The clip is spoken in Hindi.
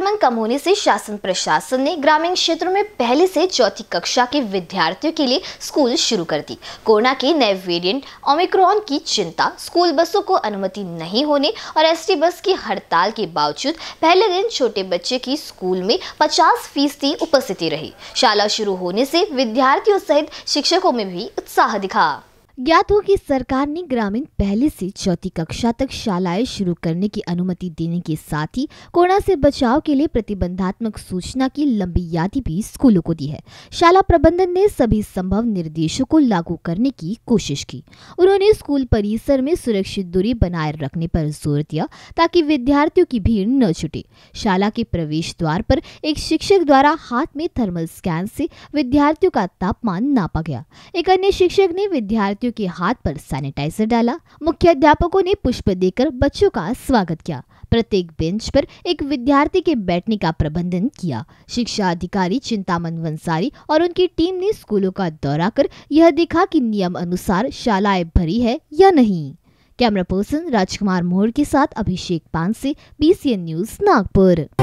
संक्रमण कम होने से शासन प्रशासन ने ग्रामीण क्षेत्रों में पहले से चौथी कक्षा के विद्यार्थियों के लिए स्कूल शुरू कर दी कोरोना के नए वेरिएंट ओमिक्रॉन की चिंता स्कूल बसों को अनुमति नहीं होने और एसटी बस की हड़ताल के बावजूद पहले दिन छोटे बच्चे की स्कूल में पचास फीसदी उपस्थिति रही शाला शुरू होने से विद्यार्थियों सहित शिक्षकों में भी उत्साह दिखा ज्ञात हो कि सरकार ने ग्रामीण पहले से चौथी कक्षा तक शालाएं शुरू करने की अनुमति देने के साथ ही कोरोना से बचाव के लिए प्रतिबंधात्मक सूचना की लंबी याद भी स्कूलों को दी है शाला प्रबंधन ने सभी संभव निर्देशों को लागू करने की कोशिश की उन्होंने स्कूल परिसर में सुरक्षित दूरी बनाए रखने पर जोर दिया ताकि विद्यार्थियों की भीड़ न छुटे शाला के प्रवेश द्वार पर एक शिक्षक द्वारा हाथ में थर्मल स्कैन से विद्यार्थियों का तापमान नापा गया एक अन्य शिक्षक ने विद्यार्थियों विद्यार्थियों के हाथ पर सैनिटाइजर डाला मुख्य अध्यापकों ने पुष्प देकर बच्चों का स्वागत किया प्रत्येक बेंच पर एक विद्यार्थी के बैठने का प्रबंधन किया शिक्षा अधिकारी चिंतामन वंसारी और उनकी टीम ने स्कूलों का दौरा कर यह देखा कि नियम अनुसार शालाएं भरी है या नहीं कैमरा पर्सन राजकुमार मोहर के साथ अभिषेक पान से बी न्यूज नागपुर